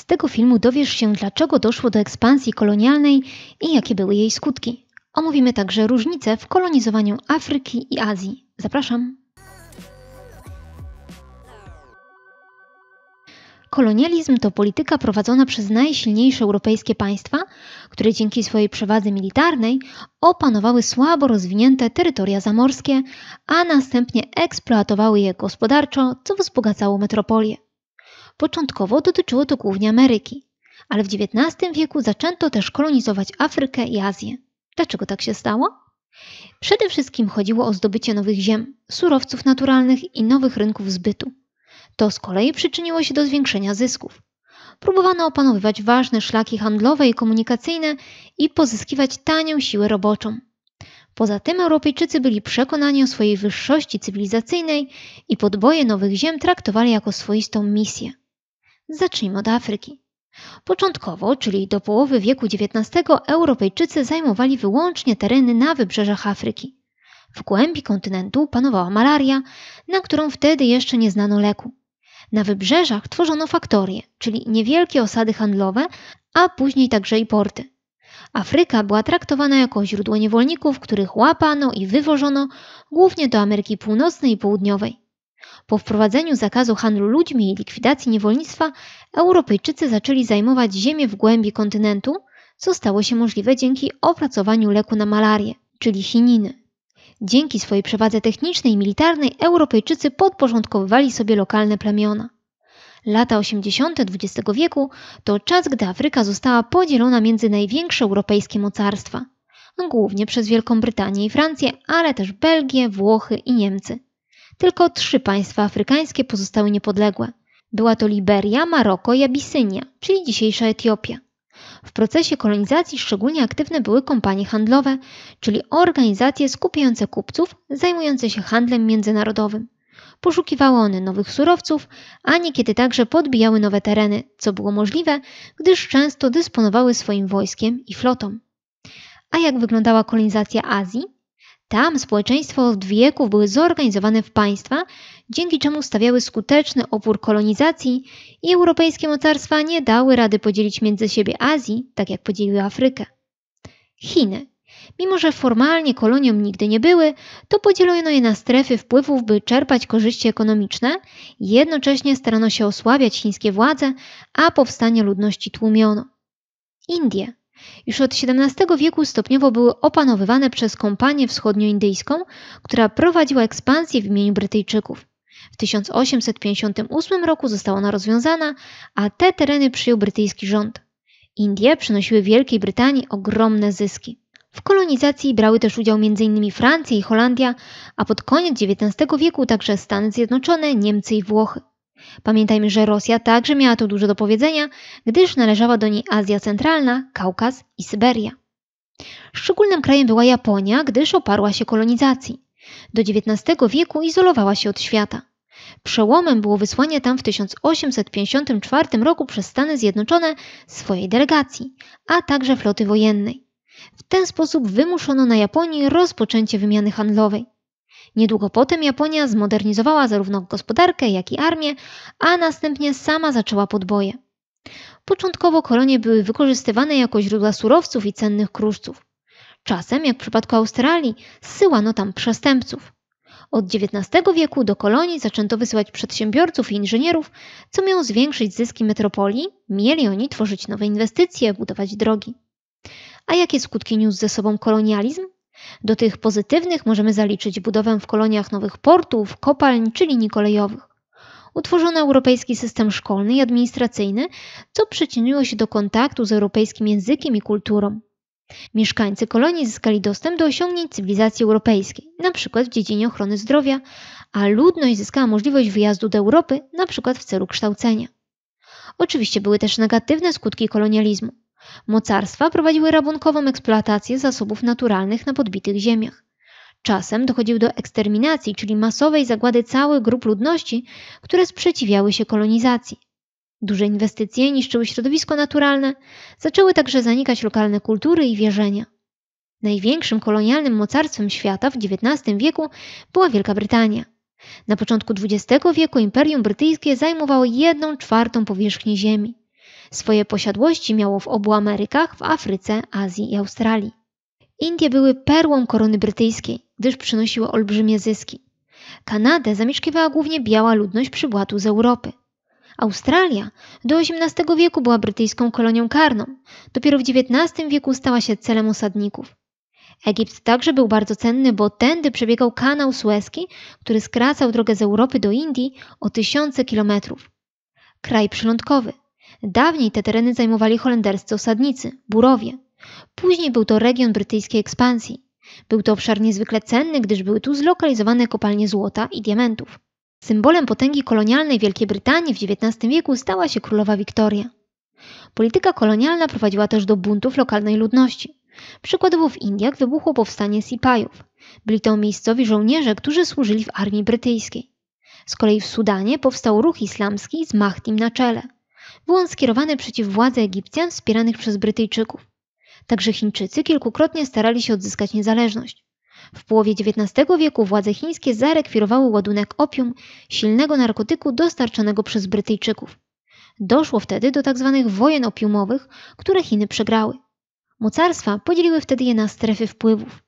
Z tego filmu dowiesz się, dlaczego doszło do ekspansji kolonialnej i jakie były jej skutki. Omówimy także różnice w kolonizowaniu Afryki i Azji. Zapraszam! Kolonializm to polityka prowadzona przez najsilniejsze europejskie państwa, które dzięki swojej przewadze militarnej opanowały słabo rozwinięte terytoria zamorskie, a następnie eksploatowały je gospodarczo, co wzbogacało metropolię. Początkowo dotyczyło to głównie Ameryki, ale w XIX wieku zaczęto też kolonizować Afrykę i Azję. Dlaczego tak się stało? Przede wszystkim chodziło o zdobycie nowych ziem, surowców naturalnych i nowych rynków zbytu. To z kolei przyczyniło się do zwiększenia zysków. Próbowano opanowywać ważne szlaki handlowe i komunikacyjne i pozyskiwać tanią siłę roboczą. Poza tym Europejczycy byli przekonani o swojej wyższości cywilizacyjnej i podboje nowych ziem traktowali jako swoistą misję. Zacznijmy od Afryki. Początkowo, czyli do połowy wieku XIX, Europejczycy zajmowali wyłącznie tereny na wybrzeżach Afryki. W głębi kontynentu panowała malaria, na którą wtedy jeszcze nie znano leku. Na wybrzeżach tworzono faktorie, czyli niewielkie osady handlowe, a później także i porty. Afryka była traktowana jako źródło niewolników, których łapano i wywożono głównie do Ameryki Północnej i Południowej. Po wprowadzeniu zakazu handlu ludźmi i likwidacji niewolnictwa, Europejczycy zaczęli zajmować ziemię w głębi kontynentu, co stało się możliwe dzięki opracowaniu leku na malarię, czyli chininy. Dzięki swojej przewadze technicznej i militarnej Europejczycy podporządkowywali sobie lokalne plemiona. Lata 80. XX wieku to czas, gdy Afryka została podzielona między największe europejskie mocarstwa, głównie przez Wielką Brytanię i Francję, ale też Belgię, Włochy i Niemcy. Tylko trzy państwa afrykańskie pozostały niepodległe. Była to Liberia, Maroko i Abisynia, czyli dzisiejsza Etiopia. W procesie kolonizacji szczególnie aktywne były kompanie handlowe, czyli organizacje skupiające kupców zajmujące się handlem międzynarodowym. Poszukiwały one nowych surowców, a niekiedy także podbijały nowe tereny, co było możliwe, gdyż często dysponowały swoim wojskiem i flotą. A jak wyglądała kolonizacja Azji tam społeczeństwa od wieków były zorganizowane w państwa, dzięki czemu stawiały skuteczny opór kolonizacji i europejskie mocarstwa nie dały rady podzielić między siebie Azji, tak jak podzieliły Afrykę. Chiny. Mimo, że formalnie kolonią nigdy nie były, to podzielono je na strefy wpływów, by czerpać korzyści ekonomiczne, jednocześnie starano się osłabiać chińskie władze, a powstanie ludności tłumiono. Indie. Już od XVII wieku stopniowo były opanowywane przez kompanię wschodnioindyjską, która prowadziła ekspansję w imieniu Brytyjczyków. W 1858 roku została ona rozwiązana, a te tereny przyjął brytyjski rząd. Indie przynosiły Wielkiej Brytanii ogromne zyski. W kolonizacji brały też udział m.in. Francja i Holandia, a pod koniec XIX wieku także Stany Zjednoczone, Niemcy i Włochy. Pamiętajmy, że Rosja także miała tu dużo do powiedzenia, gdyż należała do niej Azja Centralna, Kaukaz i Syberia. Szczególnym krajem była Japonia, gdyż oparła się kolonizacji. Do XIX wieku izolowała się od świata. Przełomem było wysłanie tam w 1854 roku przez Stany Zjednoczone swojej delegacji, a także floty wojennej. W ten sposób wymuszono na Japonii rozpoczęcie wymiany handlowej. Niedługo potem Japonia zmodernizowała zarówno gospodarkę, jak i armię, a następnie sama zaczęła podboje. Początkowo kolonie były wykorzystywane jako źródła surowców i cennych kruszców. Czasem, jak w przypadku Australii, zsyłano tam przestępców. Od XIX wieku do kolonii zaczęto wysyłać przedsiębiorców i inżynierów, co miało zwiększyć zyski metropolii, mieli oni tworzyć nowe inwestycje, budować drogi. A jakie skutki niósł ze sobą kolonializm? Do tych pozytywnych możemy zaliczyć budowę w koloniach nowych portów, kopalń czy linii kolejowych. Utworzono europejski system szkolny i administracyjny, co przyczyniło się do kontaktu z europejskim językiem i kulturą. Mieszkańcy kolonii zyskali dostęp do osiągnięć cywilizacji europejskiej, np. w dziedzinie ochrony zdrowia, a ludność zyskała możliwość wyjazdu do Europy, np. w celu kształcenia. Oczywiście były też negatywne skutki kolonializmu. Mocarstwa prowadziły rabunkową eksploatację zasobów naturalnych na podbitych ziemiach. Czasem dochodził do eksterminacji, czyli masowej zagłady całych grup ludności, które sprzeciwiały się kolonizacji. Duże inwestycje niszczyły środowisko naturalne, zaczęły także zanikać lokalne kultury i wierzenia. Największym kolonialnym mocarstwem świata w XIX wieku była Wielka Brytania. Na początku XX wieku Imperium Brytyjskie zajmowało jedną czwartą powierzchni Ziemi. Swoje posiadłości miało w obu Amerykach, w Afryce, Azji i Australii. Indie były perłą korony brytyjskiej, gdyż przynosiły olbrzymie zyski. Kanadę zamieszkiwała głównie biała ludność przybłatu z Europy. Australia do XVIII wieku była brytyjską kolonią karną, dopiero w XIX wieku stała się celem osadników. Egipt także był bardzo cenny, bo tędy przebiegał kanał Suezki, który skracał drogę z Europy do Indii o tysiące kilometrów. Kraj przylądkowy, Dawniej te tereny zajmowali holenderscy osadnicy, burowie. Później był to region brytyjskiej ekspansji. Był to obszar niezwykle cenny, gdyż były tu zlokalizowane kopalnie złota i diamentów. Symbolem potęgi kolonialnej Wielkiej Brytanii w XIX wieku stała się królowa Wiktoria. Polityka kolonialna prowadziła też do buntów lokalnej ludności. Przykładowo w Indiach wybuchło powstanie Sipajów. Byli to miejscowi żołnierze, którzy służyli w armii brytyjskiej. Z kolei w Sudanie powstał ruch islamski z Mahdim na czele – był on skierowany przeciw władzy Egipcjan wspieranych przez Brytyjczyków. Także Chińczycy kilkukrotnie starali się odzyskać niezależność. W połowie XIX wieku władze chińskie zarekwirowały ładunek opium, silnego narkotyku dostarczanego przez Brytyjczyków. Doszło wtedy do tzw. Tak wojen opiumowych, które Chiny przegrały. Mocarstwa podzieliły wtedy je na strefy wpływów.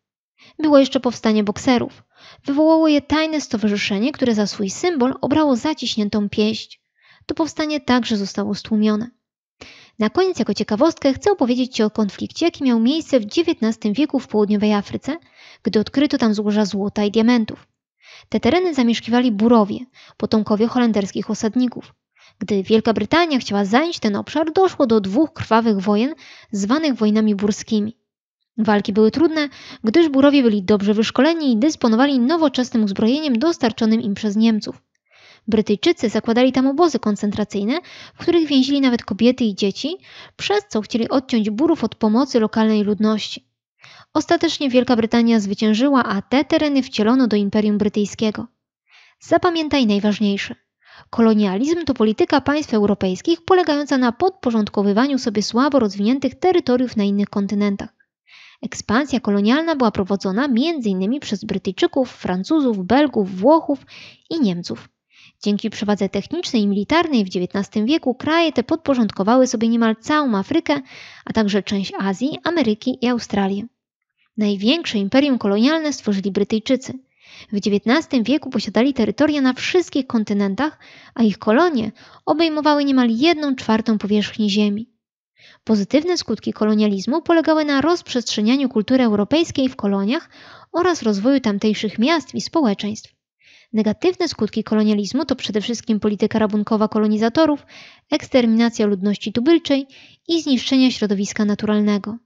Było jeszcze powstanie bokserów. Wywołało je tajne stowarzyszenie, które za swój symbol obrało zaciśniętą pięść to powstanie także zostało stłumione. Na koniec, jako ciekawostkę, chcę opowiedzieć Ci o konflikcie, jaki miał miejsce w XIX wieku w południowej Afryce, gdy odkryto tam złoża złota i diamentów. Te tereny zamieszkiwali burowie, potomkowie holenderskich osadników. Gdy Wielka Brytania chciała zająć ten obszar, doszło do dwóch krwawych wojen zwanych wojnami burskimi. Walki były trudne, gdyż burowie byli dobrze wyszkoleni i dysponowali nowoczesnym uzbrojeniem dostarczonym im przez Niemców. Brytyjczycy zakładali tam obozy koncentracyjne, w których więzili nawet kobiety i dzieci, przez co chcieli odciąć burów od pomocy lokalnej ludności. Ostatecznie Wielka Brytania zwyciężyła, a te tereny wcielono do Imperium Brytyjskiego. Zapamiętaj najważniejsze. Kolonializm to polityka państw europejskich polegająca na podporządkowywaniu sobie słabo rozwiniętych terytoriów na innych kontynentach. Ekspansja kolonialna była prowadzona m.in. przez Brytyjczyków, Francuzów, Belgów, Włochów i Niemców. Dzięki przewadze technicznej i militarnej w XIX wieku kraje te podporządkowały sobie niemal całą Afrykę, a także część Azji, Ameryki i Australii. Największe imperium kolonialne stworzyli Brytyjczycy. W XIX wieku posiadali terytoria na wszystkich kontynentach, a ich kolonie obejmowały niemal jedną czwartą powierzchni Ziemi. Pozytywne skutki kolonializmu polegały na rozprzestrzenianiu kultury europejskiej w koloniach oraz rozwoju tamtejszych miast i społeczeństw. Negatywne skutki kolonializmu to przede wszystkim polityka rabunkowa kolonizatorów, eksterminacja ludności tubylczej i zniszczenie środowiska naturalnego.